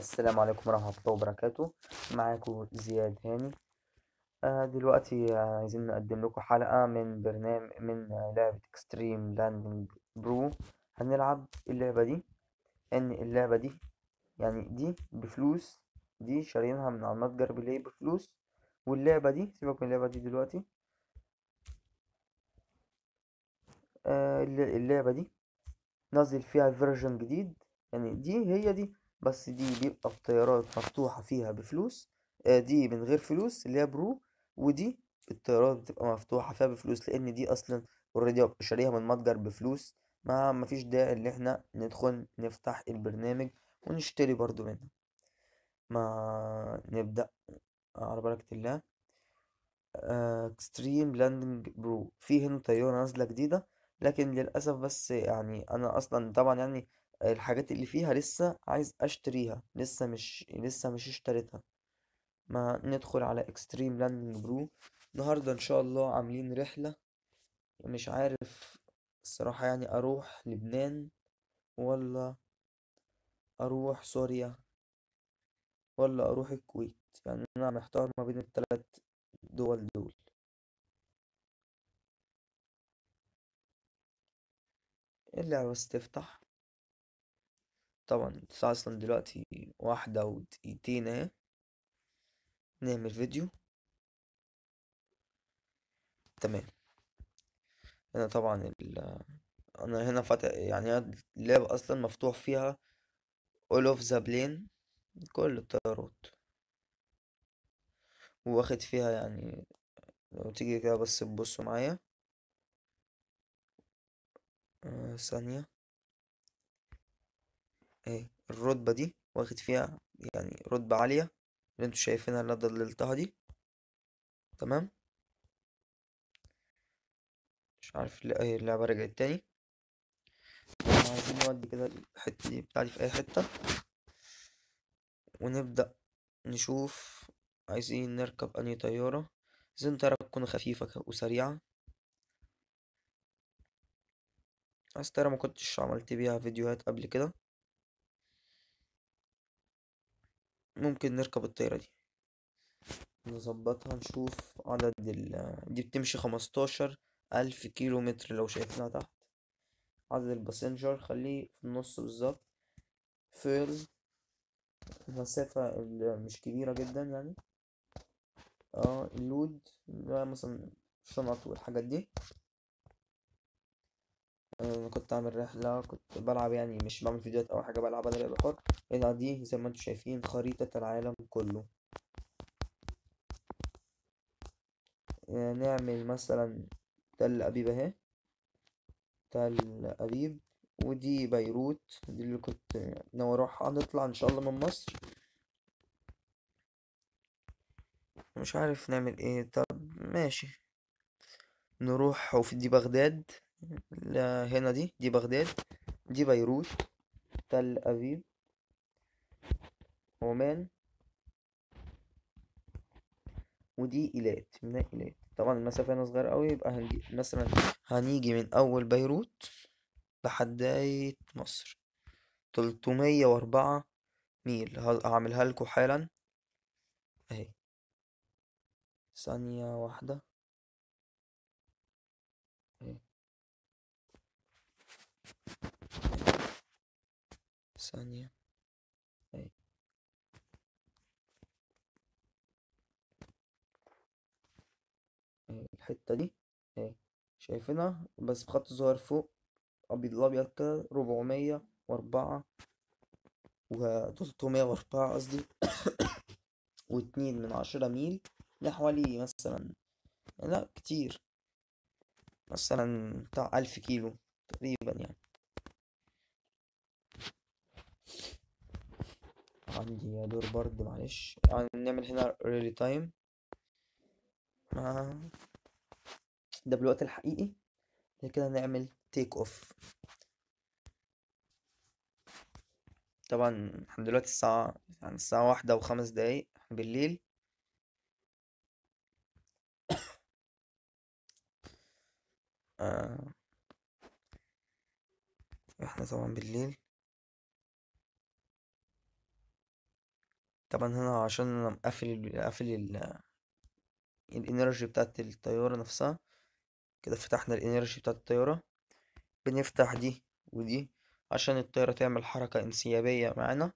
السلام عليكم ورحمة الله وبركاته معاكم زياد هاني آه دلوقتي عايزين نقدم لكم حلقة من برنامج من لعبة اكستريم لاندنج برو هنلعب اللعبة دي ان اللعبة دي يعني دي بفلوس دي شارينها من على المتجر بلاي بفلوس واللعبة دي سيبك من اللعبة دي دلوقتي آه اللعبة دي نزل فيها فيرجن جديد يعني دي هي دي بس دي بيبقى الطيارات مفتوحة فيها بفلوس آه، دي من غير فلوس اللي هي برو ودي الطيارات بتبقى مفتوحة فيها بفلوس لأن دي أصلا اوريدي شاريها من متجر بفلوس ما مفيش داعي إن احنا ندخل نفتح البرنامج ونشتري برضو منها ما نبدأ على بركة الله اكستريم آه، لاندنج برو في هنا طيارة نازلة جديدة لكن للأسف بس يعني أنا أصلا طبعا يعني الحاجات اللي فيها لسه عايز اشتريها لسه مش لسه مش اشتريتها ما ندخل على اكستريم لاندنج برو النهارده ان شاء الله عاملين رحله مش عارف الصراحه يعني اروح لبنان ولا اروح سوريا ولا اروح الكويت يعني انا محتار ما بين الثلاث دول دول اللعبة بس تفتح طبعا الساعة اصلا دلوقتي واحدة ودقيقتين اهي نعمل فيديو تمام هنا طبعا ال انا هنا فاتح يعني اللاب اصلا مفتوح فيها all of the plane كل الطيارات واخد فيها يعني لو تيجي كده بس تبصوا معايا آه، ثانية آه إيه، الرتبة دي واخد فيها يعني رتبة عالية اللي انتوا شايفينها اللي انا ضللتها دي تمام مش عارف إيه، اللعبة رجعت تاني عايزين نودي كده الحتة دي بتاعتي في أي حتة ونبدأ نشوف عايزين نركب أنهي طيارة عايزين طيارة تكون خفيفة وسريعة عايز طيارة مكنتش عملت بيها فيديوهات قبل كده ممكن نركب الطيارة دي نظبطها نشوف عدد ال دي بتمشي خمستاشر ألف كيلو متر لو شايفينها تحت عدد الباسنجر خليه في النص بالظبط فيل المسافة مش كبيرة جدا يعني اه اللود مثلا الشنط والحاجات دي آه، كنت عامل رحلة كنت بلعب يعني مش بعمل فيديوهات أو حاجة بلعب أنا لعب حر هنا دي زي ما انتم شايفين خريطة العالم كله آه، نعمل مثلا تل أبيب أهي تل أبيب ودي بيروت دي اللي كنت ناوي أروحها نطلع إن شاء الله من مصر مش عارف نعمل ايه طب ماشي نروح وفي دي بغداد هنا دي دي بغداد دي بيروت تل أبيب عمان ودي إيلات ميناء إيلات طبعا المسافة هنا صغيرة أوي يبقى هنجي مثلا هنيجي من أول بيروت لحداية مصر تلتمية وأربعة ميل هعملها لكم حالا أهي ثانية واحدة ثانية الحتة دي شايفينها بس بخط صغير فوق أبيض الأبيض كده ربعمية وأربعة وتلتمية وأربعة قصدي واتنين من عشرة ميل لحوالي مثلا لا كتير مثلا بتاع ألف كيلو تقريبا عندي دور برضه معلش يعني نعمل هنا ريلي تايم آه. ده بالوقت الحقيقي كده نعمل تيك اوف طبعا احنا دلوقتي الساعة يعني الساعة واحدة وخمس دقايق بالليل آه. احنا طبعا بالليل طبعا هنا عشان انا مقفل قافل الانرجي بتاعت الطيارة نفسها كده فتحنا الانرجي بتاعت الطيارة بنفتح دي ودي عشان الطيارة تعمل حركة انسيابية معانا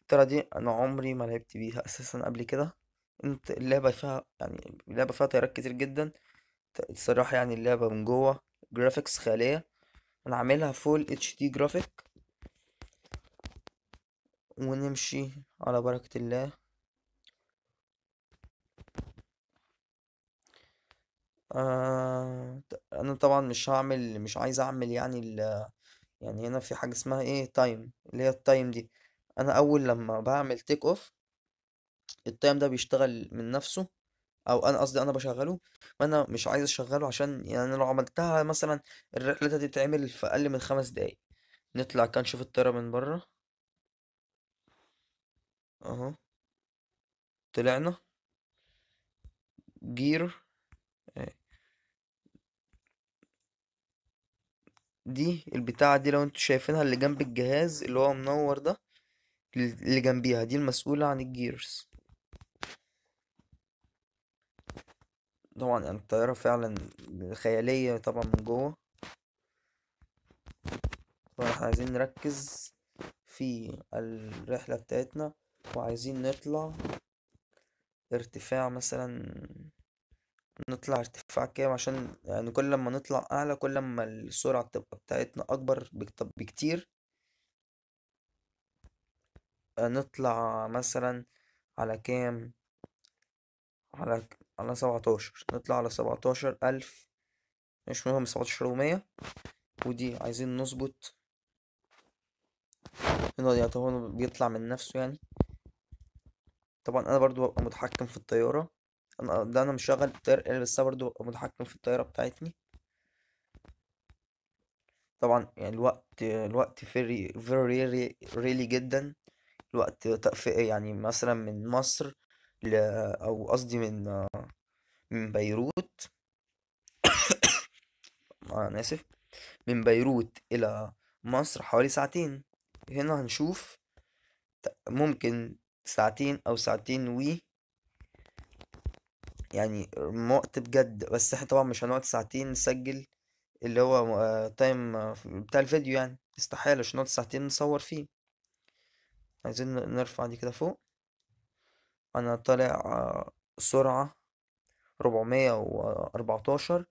الطيارة دي انا عمري ما لعبت بيها اساسا قبل كده انت اللعبة فيها يعني اللعبة فيها طيارات كتير جدا الصراحة يعني اللعبة من جوه جرافيكس خيالية انا عاملها فول اتش دي جرافيك ونمشي على بركة الله آه انا طبعا مش هعمل مش عايز اعمل يعني ال يعني هنا في حاجة اسمها ايه تايم اللي هي التايم دي انا اول لما بعمل تيك اوف التايم ده بيشتغل من نفسه او انا قصدي انا بشغله وانا مش عايز اشغله عشان يعني لو عملتها مثلا الرحلة دي تتعمل في اقل من خمس دقايق نطلع كنشوف نشوف الطيارة من بره اهو طلعنا جير آه. دي البتاعة دي لو انتوا شايفينها اللي جنب الجهاز اللي هو منور ده اللي جنبيها دي المسؤولة عن الجيرز طبعا يعني الطيارة فعلا خيالية طبعا من جوه فاحنا عايزين نركز في الرحلة بتاعتنا وعايزين نطلع ارتفاع مثلا نطلع ارتفاع كام عشان يعني كل ما نطلع اعلى كل ما السرعة بتبقى بتاعتنا اكبر بكتير آه، نطلع مثلا على كام على على سبعتاشر نطلع على سبعتاشر ألف مش مهم سبعتاشر ومية ودي عايزين نظبط هنا يعني بيطلع من نفسه يعني طبعا انا برضو ببقى متحكم في الطيارة انا ده انا مشغل الطيارة إيه، بس برضو ببقى متحكم في الطيارة بتاعتني طبعا يعني الوقت الوقت فيري فيري ريلي جدا الوقت يعني مثلا من مصر ل او قصدي من من بيروت انا اسف من بيروت الى مصر حوالي ساعتين هنا هنشوف ممكن ساعتين او ساعتين وي يعني وقت بجد بس احنا طبعا مش هنقعد ساعتين نسجل اللي هو تايم آه، بتاع الفيديو يعني استحالة مش هنقعد ساعتين نصور فيه عايزين نرفع دي كده فوق انا طالع آه، سرعة ربعمية واربعتاشر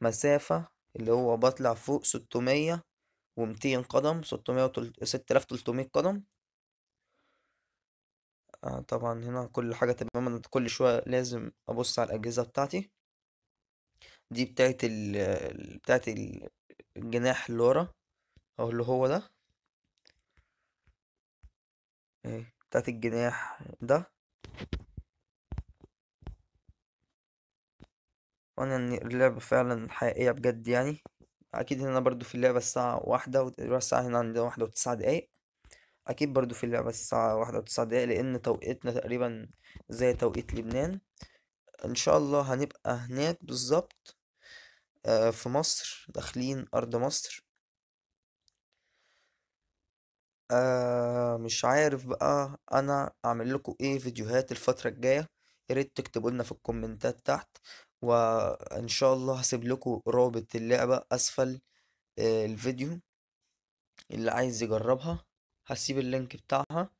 مسافة اللي هو بطلع فوق ستمية ومتين قدم ستمية وتلت... آلاف تلتمية قدم آه، طبعا هنا كل حاجة تمام انا كل شوية لازم ابص على إمم. الاجهزة بتاعتي دي بتاعت ال بتاعت الجناح اللي ورا او اللي هو ده إيه، بتاعت الجناح ده وانا ان اللعبة فعلا حقيقية بجد يعني اكيد هنا برضو في اللعبة الساعة واحدة والساعة هنا عندنا واحدة وتسعة دقايق اكيد برضو في اللعبة الساعة واحدة وتسعة دقايق لان توقيتنا تقريبا زي توقيت لبنان ان شاء الله هنبقى هناك بالظبط آه، في مصر داخلين ارض مصر آه، مش عارف بقى انا اعمل لكم ايه فيديوهات الفترة الجاية ياريت تكتبوا لنا في الكومنتات تحت وان شاء الله هسيب لكم رابط اللعبة اسفل آه، الفيديو اللي عايز يجربها هسيب اللينك بتاعها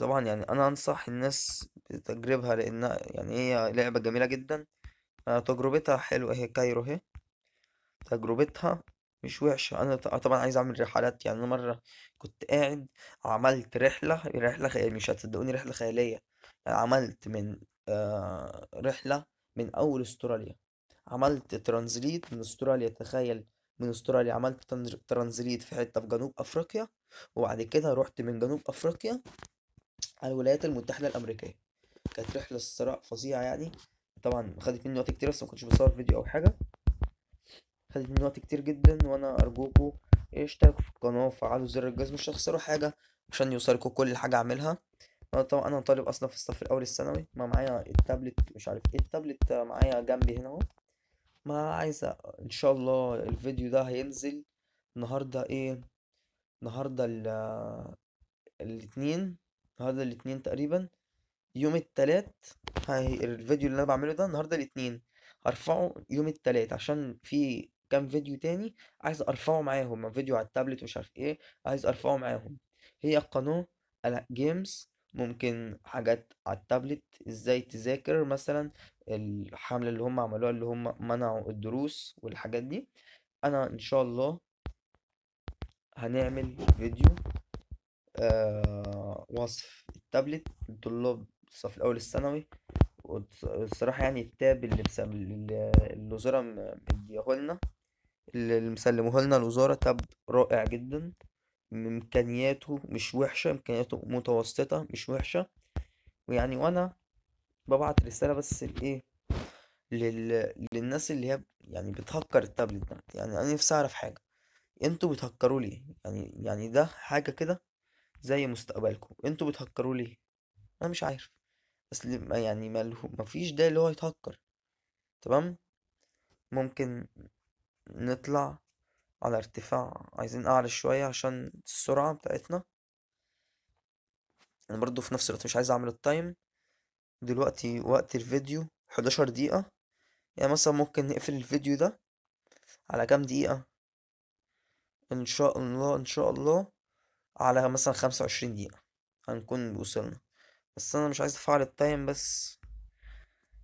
طبعا يعني انا انصح الناس بتجربها لانها يعني هي لعبه جميله جدا آه، تجربتها حلوه اهي كايرو اهي تجربتها مش وحشة أنا طبعا عايز أعمل رحلات يعني أنا مرة كنت قاعد عملت رحلة رحلة خيالية مش هتصدقوني رحلة خيالية عملت من آه رحلة من أول أستراليا عملت ترانزليت من أستراليا تخيل من استراليا عملت ترانزليت في حتة في جنوب أفريقيا وبعد كده رحت من جنوب أفريقيا على الولايات المتحدة الأمريكية كانت رحلة الصراع فظيعة يعني طبعا خدت مني وقت كتير بس مكنتش بصور فيديو أو حاجة خدت مني وقت كتير جدا وأنا أرجوكوا اشتركوا في القناة وفعلوا زر الجرس مش هتخسروا حاجة عشان يوصلكوا كل حاجة أعملها أنا طبعا أنا طالب أصلا في الصف الأول الثانوي ما معايا التابلت مش عارف ايه التابلت معايا جنبي هنا أهو ما عايز ان شاء الله الفيديو ده هينزل النهارده ايه النهارده ال الاثنين النهارده الاثنين تقريبا يوم التلات الفيديو اللي انا بعمله ده النهارده الاثنين هرفعه يوم التلات عشان في كام فيديو تاني عايز ارفعه معاهم فيديو على التابلت ومش عارف ايه عايز ارفعه معاهم هي قناه جيمز ممكن حاجات على التابلت ازاي تذاكر مثلا الحملة اللي هم عملوها اللي هم منعوا الدروس والحاجات دي انا ان شاء الله هنعمل فيديو آه وصف التابلت لطلاب الصف الاول الثانوي الصراحة يعني التاب اللي الوزارة مديهولنا اللي مسلمهولنا الوزارة تاب رائع جدا امكانياته مش وحشه امكانياته متوسطه مش وحشه ويعني وانا ببعت رساله بس الايه لل... للناس اللي هي يعني بتهكر التابلت ده يعني انا نفسي اعرف حاجه انتوا بتهكروا ليه يعني يعني ده حاجه كده زي مستقبلكم انتوا بتهكروا ليه انا مش عارف بس يعني له... مفيش ده اللي هو يتهكر تمام ممكن نطلع على ارتفاع عايزين اعلى شوية عشان السرعة بتاعتنا انا برضو في نفس الوقت مش عايز اعمل التايم دلوقتي وقت الفيديو 11 دقيقة يعني مثلا ممكن نقفل الفيديو ده على كام دقيقة ان شاء الله ان شاء الله على مثلا 25 دقيقة هنكون وصلنا بس انا مش عايز افعل التايم بس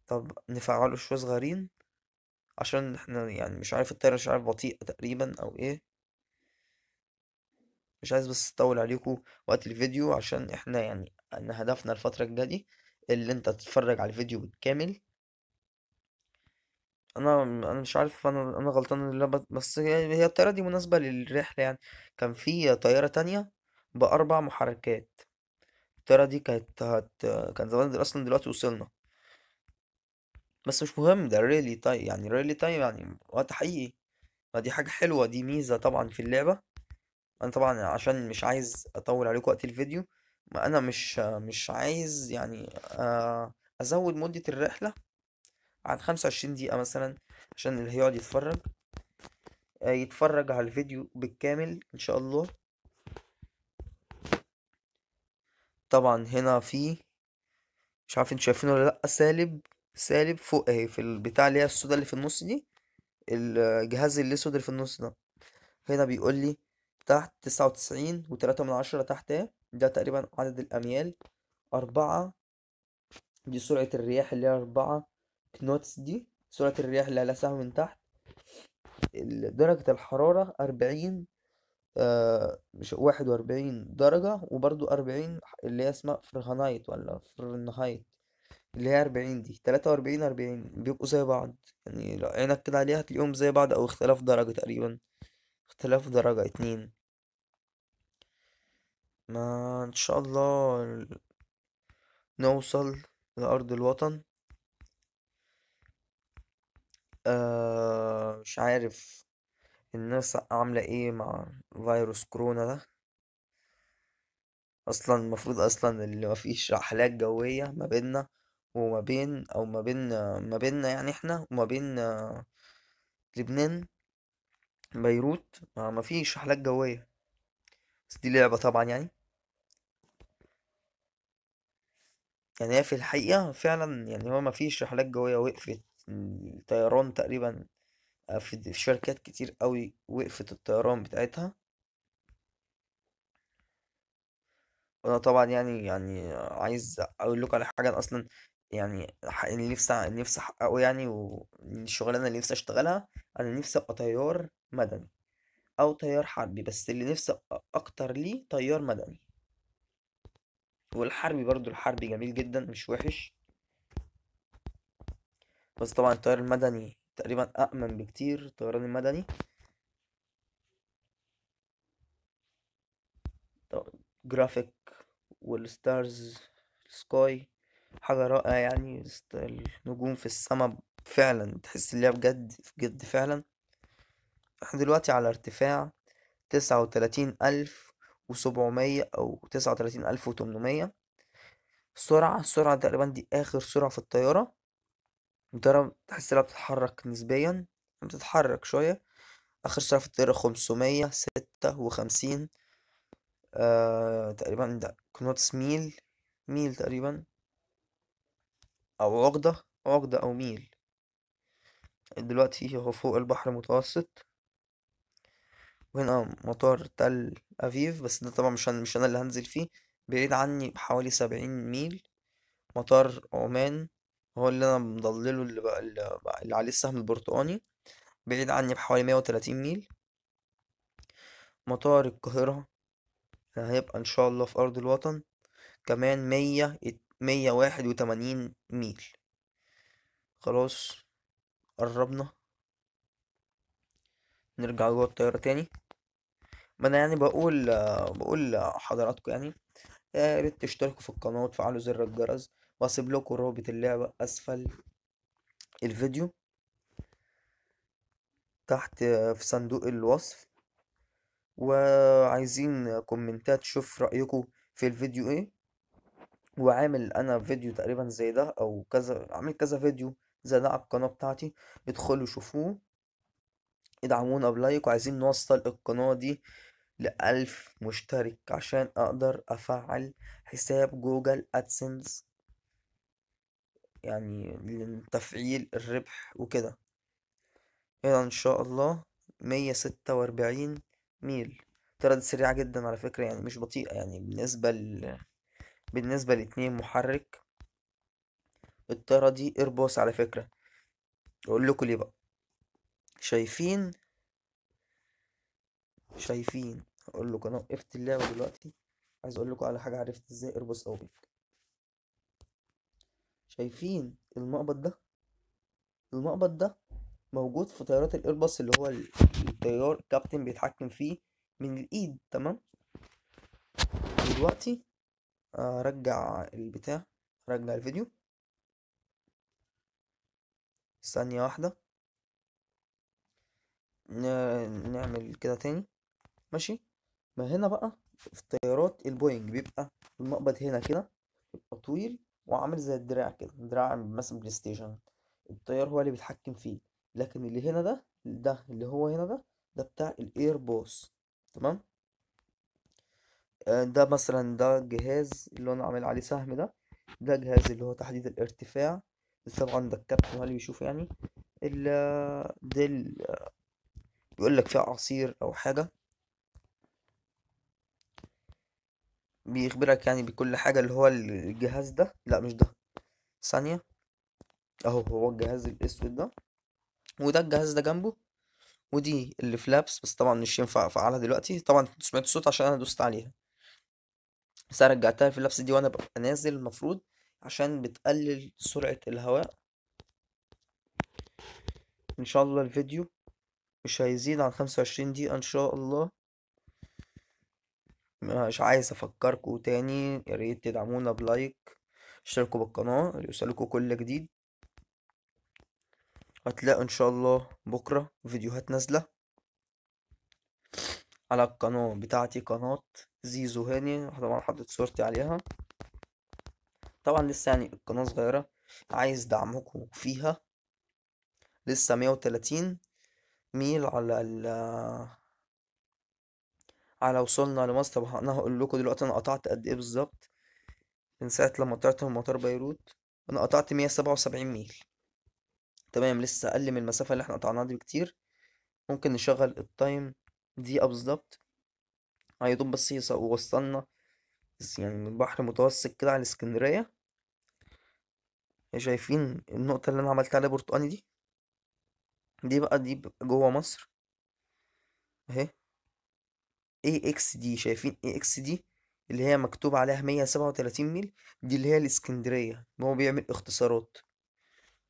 طب نفعله شوية صغيرين عشان احنا يعني مش عارف الطيارة مش عارف بطيئة تقريبا او ايه مش عايز بس اطول عليكم وقت الفيديو عشان احنا يعني ان هدفنا الفترة الجاية دي اللي انت تتفرج على الفيديو بالكامل انا انا مش عارف انا انا غلطان ولا بس هي الطياره دي مناسبه للرحله يعني كان في طياره تانية باربع محركات الطياره دي كانت هت... كان زمان اصلا دلوقتي وصلنا بس مش مهم ده ريلي تايم يعني ريلي تايم يعني وقت حقيقي فدي حاجة حلوة دي ميزة طبعا في اللعبة انا طبعا عشان مش عايز اطول عليكم وقت الفيديو ما انا مش مش عايز يعني ازود مدة الرحلة عن خمسة وعشرين دقيقة مثلا عشان اللي هيقعد يتفرج يتفرج على الفيديو بالكامل ان شاء الله طبعا هنا في مش عارف انتوا شايفينه ولا لا سالب سالب فوق اهي في البتاع اللي هي السودا اللي في النص دي الجهاز الاسود اللي في النص ده هنا بيقول لي تحت تسعة وتسعين وتلاتة من عشرة تحت اهي ده تقريبا عدد الاميال اربعة دي سرعة الرياح اللي هي اربعة كنوتس دي سرعة الرياح اللي على سهم من تحت درجة الحرارة أربعين آه، مش واحد وأربعين درجة وبرضو أربعين اللي هي اسمها فرهنايت ولا فرنهايت اللي هي 40 دي 43 40 بيبقوا زي بعض يعني لو عينك كده عليها هتلاقيهم زي بعض او اختلاف درجة تقريبا اختلاف درجة اتنين ما ان شاء الله نوصل لأرض الوطن آه مش عارف الناس عاملة ايه مع فيروس كورونا ده اصلا المفروض اصلا اللي مفيش رحلات جوية ما بيننا وما بين او ما بين ما بيننا يعني احنا وما بين لبنان بيروت ما فيش رحلات جوية بس دي لعبة طبعا يعني يعني هي في الحقيقة فعلا يعني هو ما فيش رحلات جوية وقفت الطيران تقريبا آه، في شركات كتير قوي وقفت الطيران بتاعتها وانا طبعا يعني يعني عايز اقول لكم على حاجه انا اصلا يعني اللي نفسي اللي نفسي احققه يعني والشغلانه اللي نفسي اشتغلها انا نفسي ابقى طيار مدني او طيار حربي بس اللي نفسي اكتر ليه طيار مدني والحربي برضو الحربي جميل جدا مش وحش بس طبعا الطيار المدني تقريبا أأمن بكتير الطيران المدني جرافيك والستارز سكاي حاجة رائعة يعني النجوم في السما فعلا تحس إن بجد بجد فعلا احنا دلوقتي على ارتفاع تسعة وتلاتين ألف وسبعمية أو تسعة وتلاتين ألف وتمنمية سرعة السرعة تقريبا دي آخر سرعة في الطيارة الطيارة تحس إنها بتتحرك نسبيا بتتحرك شوية آخر سرعة في الطيارة خمسمية ستة وخمسين آه، تقريبا ده كنوتس ميل ميل تقريبا أو عقدة عقدة أو ميل دلوقتي هو فوق البحر المتوسط وهنا مطار تل أفيف بس ده طبعا مش أنا مش أنا اللي هنزل فيه بعيد عني بحوالي سبعين ميل مطار عمان هو اللي أنا مضلله اللي, بقى اللي عليه السهم البرتقاني بعيد عني بحوالي مية وتلاتين ميل مطار القاهرة هيبقى إن شاء الله في أرض الوطن كمان مية مية واحد وتمانين ميل خلاص قربنا نرجع جوه الطيارة تاني ما انا يعني بقول بقول لحضراتكم يعني آه، يا ريت تشتركوا في القناة وتفعلوا زر الجرس واسيب لكم رابط اللعبة اسفل الفيديو تحت في صندوق الوصف وعايزين كومنتات شوف رأيكم في الفيديو ايه وعامل انا فيديو تقريبا زي ده او كذا عامل كذا فيديو زي ده على القناه بتاعتي ادخلوا شوفوه ادعمونا بلايك وعايزين نوصل القناه دي لألف مشترك عشان أقدر أفعل حساب جوجل أدسنس يعني لتفعيل الربح وكده هنا إن شاء الله مية ستة وأربعين ميل ترى سريعة جدا على فكرة يعني مش بطيئة يعني بالنسبة ل بالنسبة لاتنين محرك الطيارة دي ايرباص على فكرة اقول لكم ليه بقى شايفين شايفين اقول لكم انا وقفت اللعبة دلوقتي عايز اقول لكم على حاجة عرفت ازاي ايرباص او بيك إيه. شايفين المقبض ده المقبض ده موجود في طيارات الايرباص اللي هو الطيار الكابتن بيتحكم فيه من الايد تمام دلوقتي رجع البتاع رجع الفيديو ثانية واحدة نعمل كده تاني ماشي ما هنا بقى في طيارات البوينج بيبقى المقبض هنا كده بيبقى طويل وعامل زي الدراع كده دراع مثلا بلاي ستيشن الطيار هو اللي بيتحكم فيه لكن اللي هنا ده ده اللي هو هنا ده ده بتاع الاير بوس تمام آه، ده مثلا ده جهاز اللي انا عامل عليه سهم ده ده جهاز اللي هو تحديد الارتفاع طبعا ده الكابتن وهل بيشوف يعني ال ده آه، آه، بيقول لك فيه عصير او حاجه بيخبرك يعني بكل حاجه اللي هو الجهاز ده لا مش ده ثانيه اهو هو الجهاز الاسود ده وده الجهاز ده جنبه ودي اللي فلابس بس طبعا مش ينفع افعلها دلوقتي طبعا سمعت الصوت عشان انا دوست عليها بس انا رجعتها في اللبس دي وانا ببقى نازل المفروض عشان بتقلل سرعة الهواء ان شاء الله الفيديو مش هيزيد عن خمسة وعشرين دقيقة ان شاء الله مش عايز افكركم تاني يا ريت تدعمونا بلايك اشتركوا بالقناة ليوصلكوا كل جديد هتلاقوا ان شاء الله بكرة فيديوهات نازلة على القناة بتاعتي قناة زيزو هاني طبعا حطيت صورتي عليها طبعا لسه يعني القناة صغيرة عايز دعمكم فيها لسه مية وتلاتين ميل على ال على وصلنا لمصر طب انا هقول لكم دلوقتي انا قطعت قد ايه بالظبط من ساعة لما طلعت من مطار بيروت انا قطعت مية سبعة وسبعين ميل تمام لسه اقل من المسافة اللي احنا قطعناها دي بكتير ممكن نشغل التايم دقيقة بالظبط آه، يا دوب بس وصلنا يعني من البحر المتوسط كده على اسكندرية يعني شايفين النقطة اللي أنا عملت عليها برتقاني دي دي بقى دي بقى جوه مصر اهي اي اكس دي شايفين اي اكس دي اللي هي مكتوب عليها مية سبعة وتلاتين ميل دي اللي هي الاسكندرية هو بيعمل اختصارات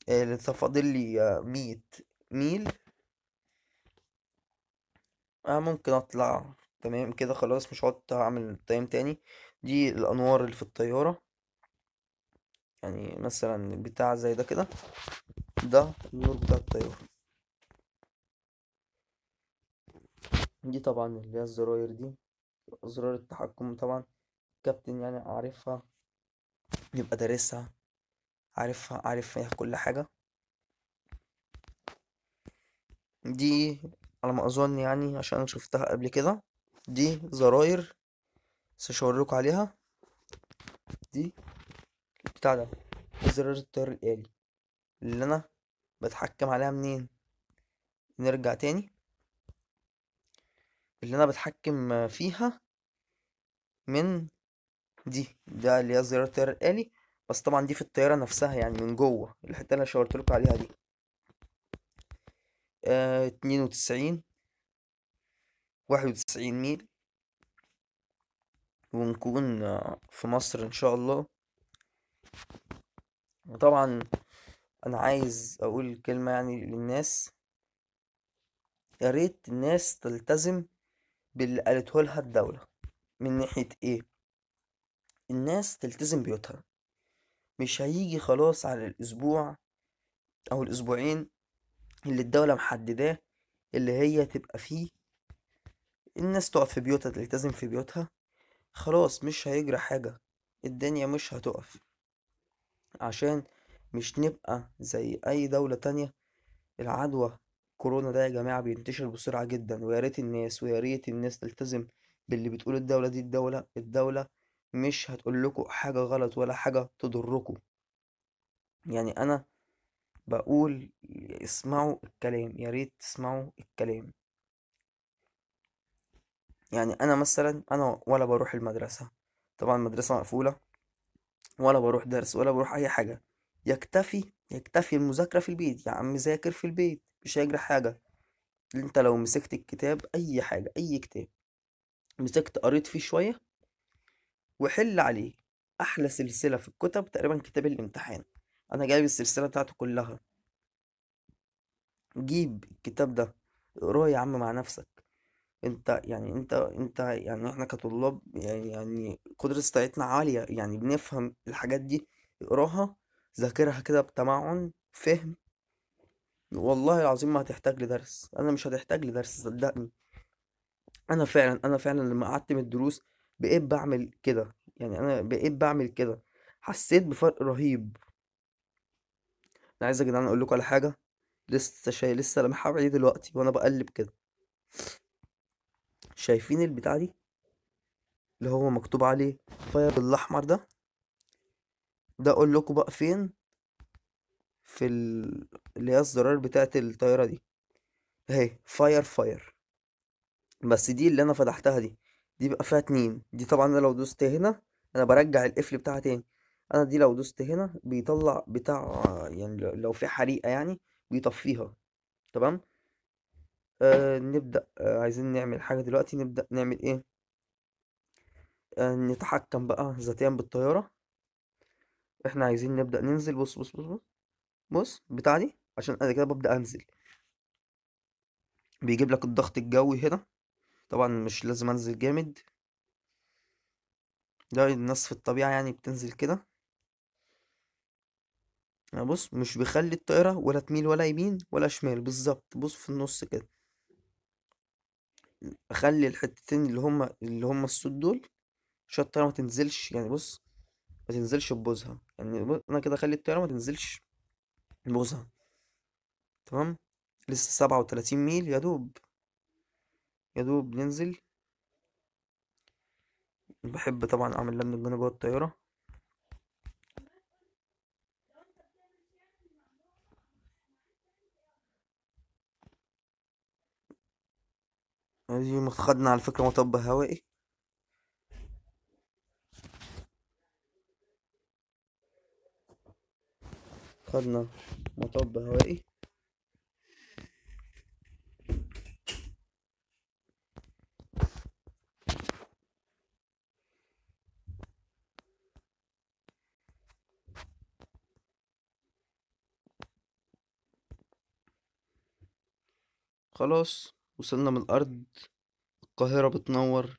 اللي آه، فاضل لي مية ميل أه ممكن أطلع تمام كده خلاص مش هقعد هعمل تايم تاني دي الانوار اللي في الطيارة يعني مثلا بتاع زي ده كده ده النور بتاع الطيارة دي طبعا اللي هي الزراير دي زرار التحكم طبعا كابتن يعني عارفها يبقى دارسها عارفها عارف فيها كل حاجة دي على ما أظن يعني عشان شفتها قبل كده دي زراير بس هشاور عليها دي بتاع ده زرار التيار الآلي اللي أنا بتحكم عليها منين نرجع تاني اللي أنا بتحكم فيها من دي ده اللي هي زرار التيار الآلي بس طبعا دي في الطيارة نفسها يعني من جوه الحتة اللي أنا شاورتلكوا عليها دي آه، اتنين وتسعين واحد وتسعين ميل ونكون في مصر ان شاء الله وطبعا انا عايز اقول كلمة يعني للناس يا ريت الناس تلتزم باللي قالته لها الدولة من ناحية ايه الناس تلتزم بيوتها مش هيجي خلاص على الاسبوع او الاسبوعين اللي الدولة محدداه اللي هي تبقى فيه الناس تقف في بيوتها تلتزم في بيوتها خلاص مش هيجرى حاجة الدنيا مش هتقف عشان مش نبقى زي أي دولة تانية العدوى كورونا ده يا جماعة بينتشر بسرعة جدا ويا ريت الناس ويا ريت الناس تلتزم باللي بتقول الدولة دي الدولة الدولة مش هتقول لكم حاجة غلط ولا حاجة تضركم يعني أنا بقول اسمعوا الكلام يا ريت تسمعوا الكلام يعني انا مثلا انا ولا بروح المدرسه طبعا المدرسه مقفوله ولا بروح درس ولا بروح اي حاجه يكتفي يكتفي المذاكره في البيت يا عم ذاكر في البيت مش هيجري حاجه انت لو مسكت الكتاب اي حاجه اي كتاب مسكت قريت فيه شويه وحل عليه احلى سلسله في الكتب تقريبا كتاب الامتحان انا جايب السلسله بتاعته كلها جيب الكتاب ده اقراه يا عم مع نفسك انت يعني انت انت يعني احنا كطلاب يعني يعني قدرة بتاعتنا عالية يعني بنفهم الحاجات دي اقراها ذاكرها كده بتمعن فهم والله العظيم ما هتحتاج لدرس انا مش هتحتاج لدرس صدقني انا فعلا انا فعلا لما قعدت من الدروس بقيت بعمل كده يعني انا بقيت بعمل كده حسيت بفرق رهيب انا عايز يا جدعان اقول لكم على حاجه لسه شايل لسه لما بعيد دلوقتي وانا بقلب كده شايفين البتاع دي اللي هو مكتوب عليه فاير الاحمر ده ده اقول لكم بقى فين في ال... اللي هي الزرار بتاعه الطياره دي اهي فاير فاير بس دي اللي انا فتحتها دي دي بقى فيها اتنين دي طبعا انا لو دوست هنا انا برجع القفل بتاعها تاني انا دي لو دوست هنا بيطلع بتاع يعني لو في حريقه يعني بيطفيها تمام آه، نبدأ آه عايزين نعمل حاجة دلوقتي نبدأ نعمل ايه آه نتحكم بقى ذاتيا بالطيارة احنا عايزين نبدأ ننزل بص بص بص بص بص بتاع دي عشان انا كده ببدأ انزل بيجيب لك الضغط الجوي هنا طبعا مش لازم انزل جامد ده الناس في الطبيعة يعني بتنزل كده يعني بص مش بيخلي الطائرة ولا تميل ولا يمين ولا شمال بالظبط بص في النص كده اخلي الحتتين اللي هما اللي هما الصوت دول عشان الطياره ما تنزلش يعني بص ما تنزلش ببوزها يعني بص انا كده اخلي الطياره ما تنزلش ببوزها تمام لسه سبعة وتلاتين ميل يا دوب يا دوب ننزل بحب طبعا اعمل لمن الجنة جوه الطياره هذه خدنا على فكرة مطب هوائي خدنا مطب هوائي خلاص وصلنا من الأرض القاهرة بتنور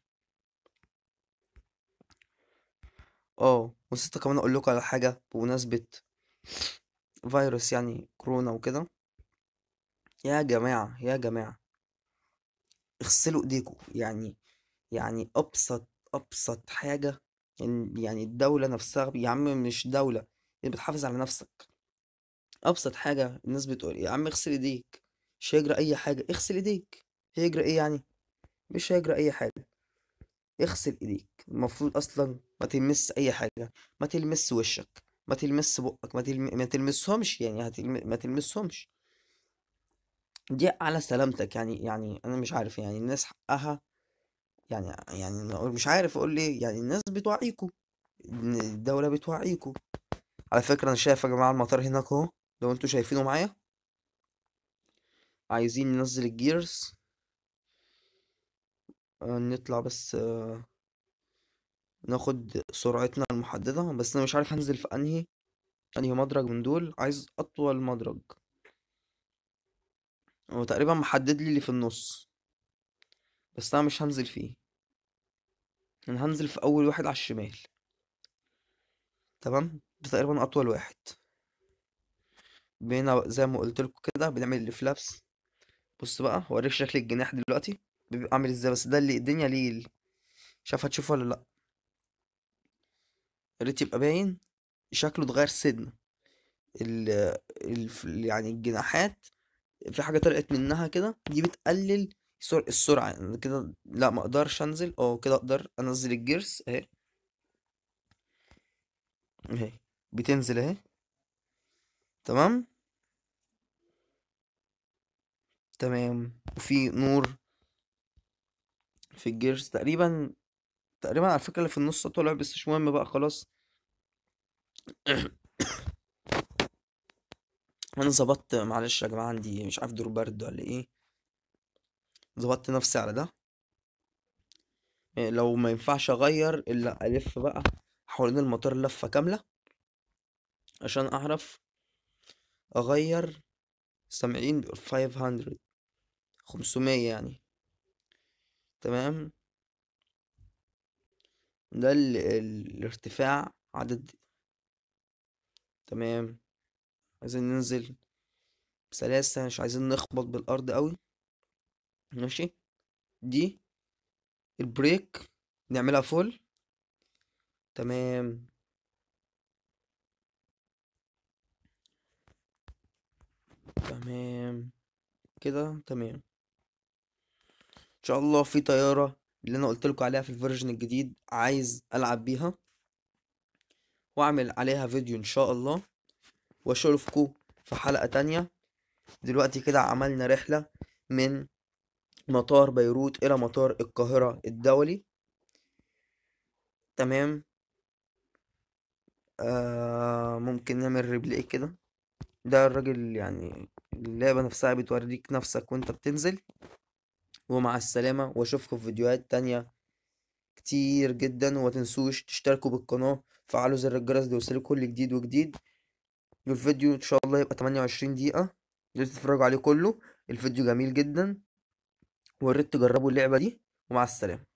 اه ونسيت كمان أقول لكم على حاجة بمناسبة فيروس يعني كورونا وكده يا جماعة يا جماعة اغسلوا ايديكوا يعني يعني ابسط ابسط حاجة يعني الدولة نفسها يا عم مش دولة يعني بتحافظ على نفسك ابسط حاجة الناس بتقول يا عم اغسل ايديك مش هيجرى اي حاجة اغسل ايديك هيجرى ايه يعني مش هيجرى اي حاجه اغسل ايديك المفروض اصلا ما تلمس اي حاجه ما تلمس وشك ما تلمس بقك ما, تلم... ما تلمسهمش يعني هتلم... ما تلمسهمش دي على سلامتك يعني يعني انا مش عارف يعني الناس حقها يعني يعني مش عارف اقول ليه يعني الناس بتوعيكوا الدوله بتوعيكوا على فكره انا شايف يا جماعه المطار هناك اهو لو انتوا شايفينه معايا عايزين ننزل الجيرز آه، نطلع بس آه، ناخد سرعتنا المحددة بس أنا مش عارف هنزل في أنهي أنهي مدرج من دول عايز أطول مدرج هو تقريبا محدد لي اللي في النص بس أنا مش هنزل فيه أنا هنزل في أول واحد على الشمال تمام ده تقريبا أطول واحد بقينا زي ما قلت لكم كده بنعمل الفلابس بص بقى هوريك شكل الجناح دلوقتي بيبقى عامل ازاي بس ده اللي الدنيا ليل عارف هتشوفه ولا لا ريت يبقى باين شكله اتغير سنه ال ال يعني الجناحات في حاجه طلعت منها كده دي بتقلل سرعة السرعه يعني كده لا ما اقدرش انزل اه كده اقدر انزل الجيرس اهي اهي بتنزل اهي تمام تمام وفي نور في الجيرز تقريبا تقريبا على فكرة اللي في النص طلع بس مش مهم بقى خلاص انا ظبطت معلش يا جماعة عندي مش عارف دور برد ولا ايه ظبطت نفسي على ده آه، لو ما ينفعش اغير الا الف بقى حوالين المطار لفة كاملة عشان اعرف اغير سامعين 500 500 يعني تمام ده ال... الارتفاع عدد تمام عايزين ننزل بسلاسة مش عايزين نخبط بالأرض قوي ماشي دي البريك نعملها فول تمام تمام كده تمام ان شاء الله في طياره اللي انا قلت لكم عليها في الفيرجن الجديد عايز العب بيها واعمل عليها فيديو ان شاء الله واشوفكم في حلقه تانية دلوقتي كده عملنا رحله من مطار بيروت الى مطار القاهره الدولي تمام آه ممكن نعمل ريبلاي كده ده الراجل يعني اللعبة نفسها بتوريك نفسك وانت بتنزل ومع السلامة واشوفكم في فيديوهات تانية كتير جدا ومتنسوش تشتركوا بالقناة فعلوا زر الجرس ليوصلكوا كل جديد وجديد والفيديو ان شاء الله يبقى 28 دقيقة لازم تتفرجوا عليه كله الفيديو جميل جدا وريت تجربوا اللعبة دي ومع السلامة